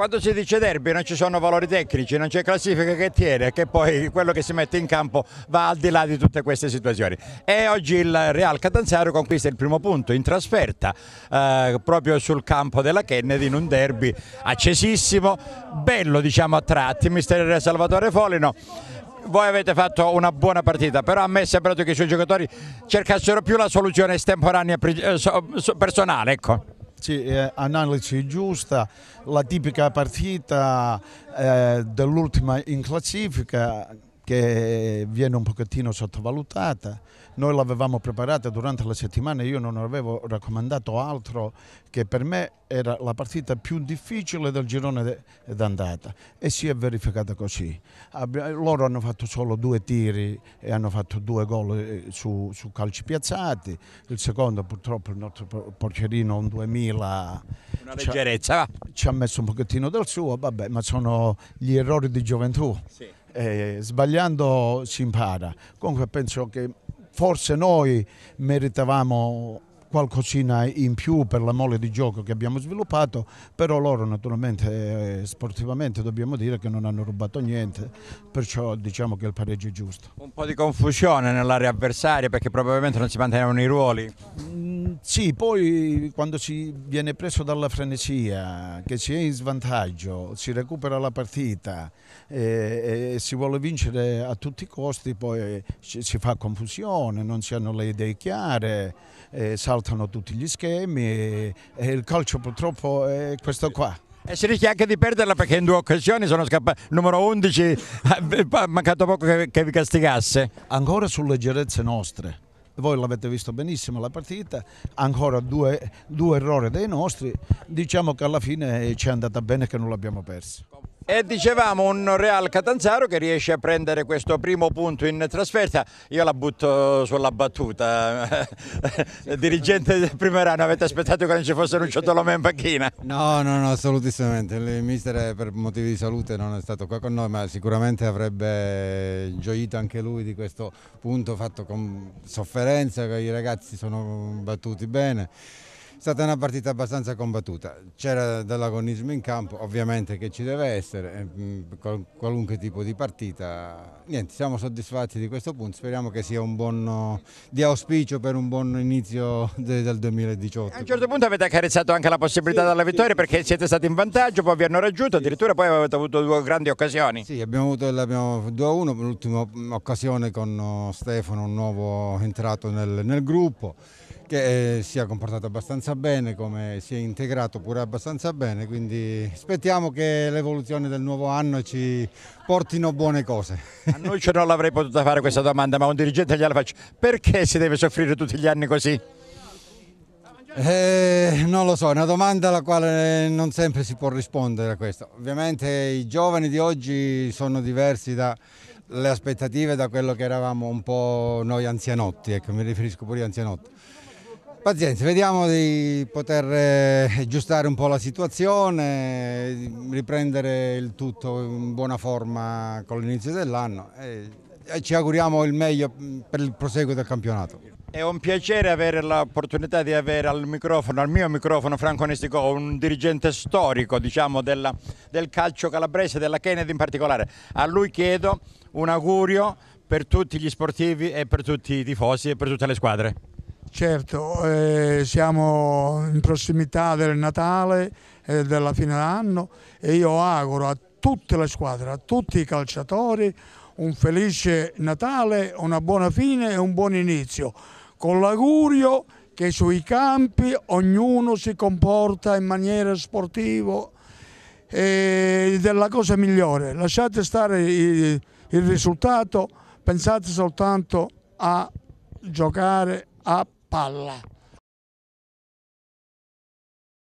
Quando si dice derby non ci sono valori tecnici, non c'è classifica che tiene, che poi quello che si mette in campo va al di là di tutte queste situazioni. E oggi il Real Catanzaro conquista il primo punto in trasferta, eh, proprio sul campo della Kennedy, in un derby accesissimo, bello diciamo a tratti, mister Salvatore Folino voi avete fatto una buona partita, però a me è sembrato che i suoi giocatori cercassero più la soluzione estemporanea eh, personale. Ecco eh, analisi giusta, la tipica partita eh, dell'ultima in classifica che viene un pochettino sottovalutata. Noi l'avevamo preparata durante la settimana, io non avevo raccomandato altro che per me era la partita più difficile del girone d'andata e si è verificata così. Loro hanno fatto solo due tiri e hanno fatto due gol eh, su, su calci piazzati, il secondo purtroppo il nostro porcherino un 2000 Una leggerezza. Ci ha, ci ha messo un pochettino del suo, vabbè, ma sono gli errori di gioventù. Sì eh, sbagliando si impara. Comunque penso che forse noi meritavamo qualcosina in più per la mole di gioco che abbiamo sviluppato, però loro naturalmente eh, sportivamente dobbiamo dire che non hanno rubato niente, perciò diciamo che il pareggio è giusto. Un po' di confusione nell'area avversaria perché probabilmente non si mantenevano i ruoli. Sì, poi quando si viene preso dalla frenesia, che si è in svantaggio, si recupera la partita e, eh, e si vuole vincere a tutti i costi, poi si fa confusione, non si hanno le idee chiare, eh, saltano tutti gli schemi e, e il calcio purtroppo è questo qua. E eh, si rischia anche di perderla perché in due occasioni sono scappato. Numero 11, ha mancato poco che, che vi castigasse. Ancora sulle leggerezze nostre voi l'avete visto benissimo la partita, ancora due, due errori dei nostri, diciamo che alla fine ci è andata bene che non l'abbiamo persa. E dicevamo un Real Catanzaro che riesce a prendere questo primo punto in trasferta, io la butto sulla battuta, dirigente del primo Primerano avete aspettato che non ci fosse un ciotolome in panchina? No, no, no, assolutamente, il mister per motivi di salute non è stato qua con noi ma sicuramente avrebbe gioito anche lui di questo punto fatto con sofferenza, i ragazzi sono battuti bene stata una partita abbastanza combattuta, c'era dell'agonismo in campo, ovviamente che ci deve essere, qualunque tipo di partita. Niente, siamo soddisfatti di questo punto, speriamo che sia un buon, di auspicio per un buon inizio del 2018. A un certo punto avete accarezzato anche la possibilità sì, della vittoria sì, perché siete stati in vantaggio, poi vi hanno raggiunto, addirittura poi avete avuto due grandi occasioni. Sì, abbiamo avuto 2-1, l'ultima occasione con uh, Stefano, un nuovo entrato nel, nel gruppo che eh, si è comportato abbastanza bene, come si è integrato pure abbastanza bene, quindi aspettiamo che l'evoluzione del nuovo anno ci portino buone cose. A noi cioè non l'avrei potuta fare questa domanda, ma un dirigente gliela faccio. Perché si deve soffrire tutti gli anni così? Eh, non lo so, è una domanda alla quale non sempre si può rispondere a questo. Ovviamente i giovani di oggi sono diversi dalle aspettative da quello che eravamo un po' noi anzianotti, ecco, mi riferisco pure agli anzianotti. Pazienza, vediamo di poter eh, aggiustare un po' la situazione, riprendere il tutto in buona forma con l'inizio dell'anno e ci auguriamo il meglio mm, per il proseguo del campionato. È un piacere avere l'opportunità di avere al microfono, al mio microfono Franco Onestico, un dirigente storico diciamo, della, del calcio calabrese, della Kennedy in particolare. A lui chiedo un augurio per tutti gli sportivi e per tutti i tifosi e per tutte le squadre. Certo, eh, siamo in prossimità del Natale e eh, della fine anno e io auguro a tutte le squadre, a tutti i calciatori un felice Natale, una buona fine e un buon inizio, con l'augurio che sui campi ognuno si comporta in maniera sportiva e della cosa migliore. Lasciate stare il risultato, pensate soltanto a giocare a palavra.